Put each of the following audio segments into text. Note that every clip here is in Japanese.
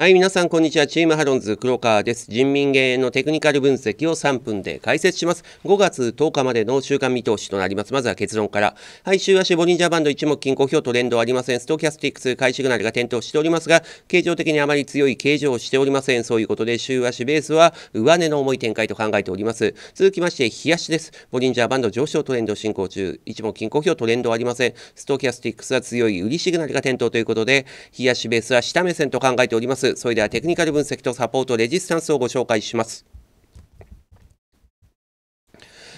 はい、皆さん、こんにちは。チームハロンズ、黒川です。人民芸のテクニカル分析を3分で解説します。5月10日までの週間見通しとなります。まずは結論から。はい、週足ボリンジャーバンド一目金、好表トレンドはありません。ストキャスティックス、買いシグナルが点灯しておりますが、形状的にあまり強い形状をしておりません。そういうことで、週足ベースは上値の重い展開と考えております。続きまして、冷やしです。ボリンジャーバンド上昇トレンド進行中。一目金、好表トレンドはありません。ストキャスティックスは強い売りシグナルが点灯ということで、冷やしベースは下目線と考えております。つ、それではテクニカル分析とサポートレジスタンスをご紹介します。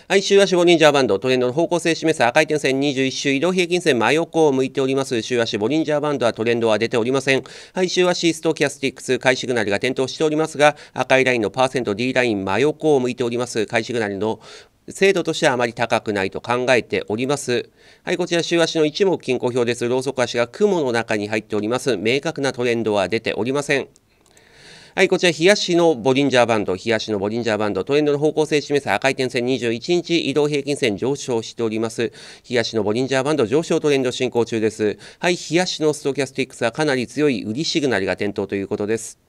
はい、週足ボリンジャーバンド、トレンドの方向性示す赤い点線21周、移動平均線真横を向いております。週足ボリンジャーバンドはトレンドは出ておりません。はい、週足ストキャスティックス、買いシグナルが点灯しておりますが、赤いラインのパーセント D ライン真横を向いております。買いシグナルの精度としてはあまり高くないと考えております。はい、こちら週足の一目均衡表です。ローソク足が雲の中に入っております。明確なトレンドは出ておりません。はい、こちら、冷やしのボリンジャーバンド、冷やしのボリンジャーバンド、トレンドの方向性示す赤い点線21日、移動平均線上昇しております。冷やしのボリンジャーバンド、上昇トレンド進行中です。はい、冷やしのストキャスティックスはかなり強い売りシグナルが点灯ということです。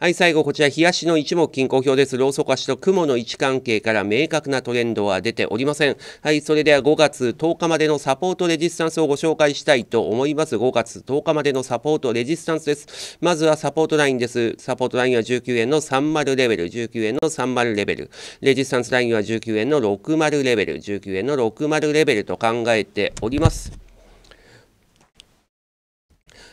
はい、最後、こちら、冷やしの一目均衡表です。ローソク足と雲の位置関係から明確なトレンドは出ておりません。はい、それでは5月10日までのサポートレジスタンスをご紹介したいと思います。5月10日までのサポートレジスタンスです。まずはサポートラインです。サポートラインは19円の30レベル、19円の30レベル。レジスタンスラインは19円の60レベル、19円の60レベルと考えております。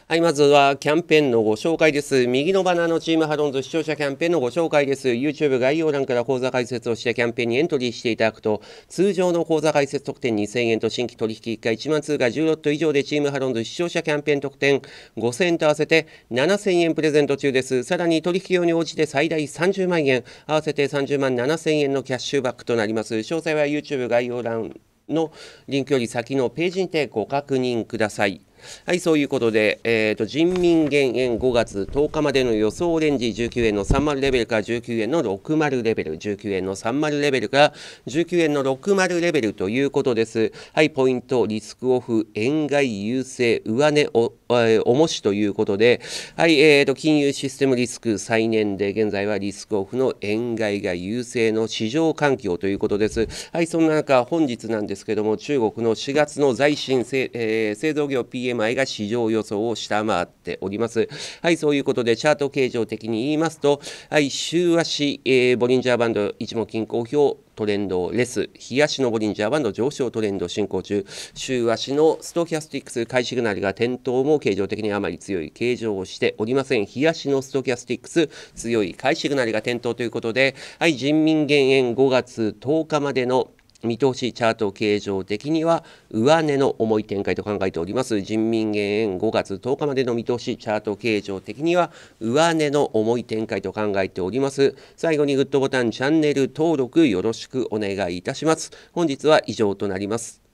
はい、まずはキャンペーンのご紹介です。右のバナーのチームハロンズ視聴者キャンペーンのご紹介です。YouTube 概要欄から講座解説をしてキャンペーンにエントリーしていただくと、通常の講座解説特典2000円と新規取引1回1万通貨10ロット以上でチームハロンズ視聴者キャンペーン特典5000円と合わせて7000円プレゼント中です。さらに取引用に応じて最大30万円、合わせて30万7000円のキャッシュバックとなります。詳細は YouTube 概要欄のリンクより先のページにてご確認ください。はい、そういうことで、えーと、人民元円5月10日までの予想レンジ19円の30レベルから19円の60レベル、19円の30レベルから19円の60レベルということです。はい、ポイント、リスクオフ、円買い優勢、上値お、えー、重しということで、はい、えーと、金融システムリスク再燃で、現在はリスクオフの円買いが優勢の市場環境ということです。はい、そんな中、本日なんですけども、中国の4月の財新、えー、製造業 p PMI が市場予想を下回っております。はい、そういうことで、チャート形状的に言いますと、はい、週足、えー、ボリンジャーバンド一目均衡表、トレンドレス、日足のボリンジャーバンド上昇トレンド進行中、週足のストキャスティックス買いシグナルが点灯も形状的にあまり強い形状をしておりません。日足のストキャスティックス強い買いシグナルが点灯ということで、はい、人民元円5月10日までの見通しチャート形状的には上値の重い展開と考えております人民元円5月10日までの見通しチャート形状的には上値の重い展開と考えております最後にグッドボタンチャンネル登録よろしくお願いいたします本日は以上となります